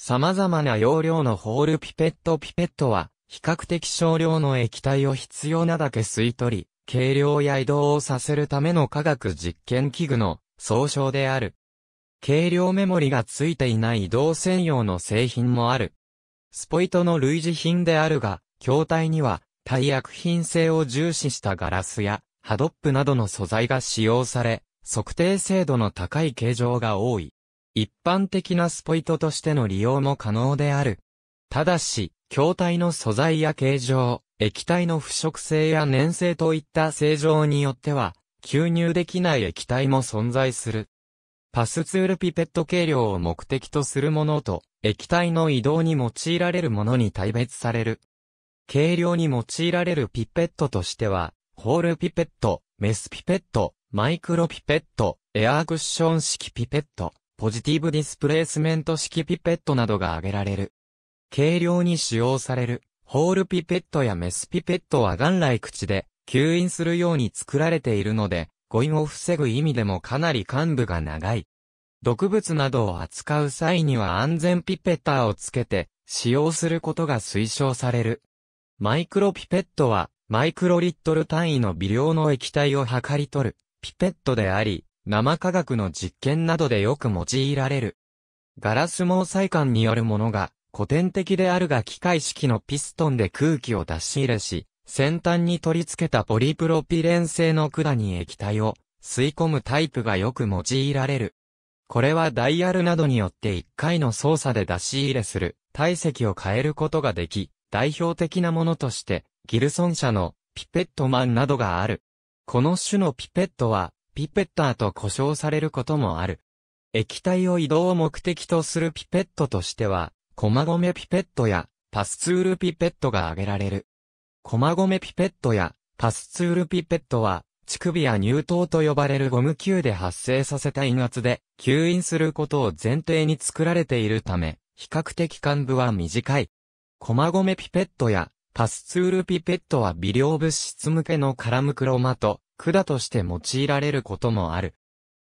様々な容量のホールピペットピペットは、比較的少量の液体を必要なだけ吸い取り、軽量や移動をさせるための科学実験器具の総称である。軽量メモリが付いていない移動専用の製品もある。スポイトの類似品であるが、筐体には、耐薬品性を重視したガラスや、ハドップなどの素材が使用され、測定精度の高い形状が多い。一般的なスポイトとしての利用も可能である。ただし、筐体の素材や形状、液体の腐食性や粘性といった性状によっては、吸入できない液体も存在する。パスツールピペット計量を目的とするものと、液体の移動に用いられるものに大別される。計量に用いられるピペットとしては、ホールピペット、メスピペット、マイクロピペット、エアークッション式ピペット、ポジティブディスプレイスメント式ピペットなどが挙げられる。軽量に使用される、ホールピペットやメスピペットは元来口で、吸引するように作られているので、誤飲を防ぐ意味でもかなり患部が長い。毒物などを扱う際には安全ピペッターをつけて使用することが推奨される。マイクロピペットはマイクロリットル単位の微量の液体を測り取るピペットであり、生化学の実験などでよく用いられる。ガラス毛細管によるものが古典的であるが機械式のピストンで空気を出し入れし、先端に取り付けたポリプロピレン製の管に液体を吸い込むタイプがよく用いられる。これはダイヤルなどによって一回の操作で出し入れする体積を変えることができ、代表的なものとしてギルソン社のピペットマンなどがある。この種のピペットはピペッターと呼称されることもある。液体を移動を目的とするピペットとしては、駒込ピペットやパスツールピペットが挙げられる。駒込ピペットやパスツールピペットは、乳首や乳頭と呼ばれるゴム球で発生させた陰圧で、吸引することを前提に作られているため、比較的幹部は短い。駒込ピペットやパスツールピペットは微量物質向けのカラムクロマと管として用いられることもある。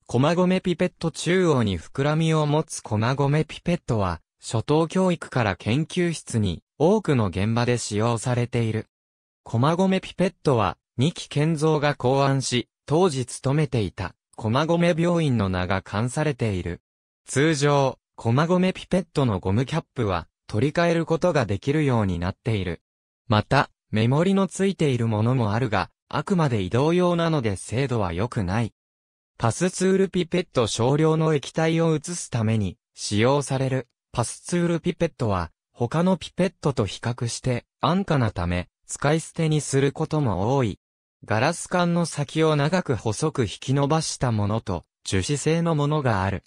駒込ピペット中央に膨らみを持つ駒込ピペットは、初等教育から研究室に多くの現場で使用されている。駒込ピペットは、二木健造が考案し、当時勤めていた駒込病院の名が冠されている。通常、駒込ピペットのゴムキャップは取り替えることができるようになっている。また、メモリのついているものもあるが、あくまで移動用なので精度は良くない。パスツールピペット少量の液体を移すために使用されるパスツールピペットは他のピペットと比較して安価なため使い捨てにすることも多い。ガラス管の先を長く細く引き伸ばしたものと樹脂製のものがある。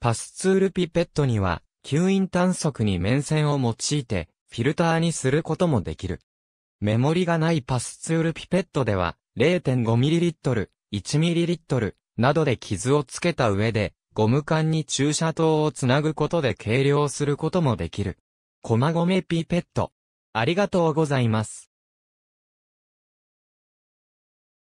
パスツールピペットには吸引短足に面線を用いてフィルターにすることもできる。メモリがないパスツールピペットでは 0.5ml、1ml などで傷をつけた上で、ゴム管に注射筒をつなぐことで計量することもできる。駒込ピペット。ありがとうございます。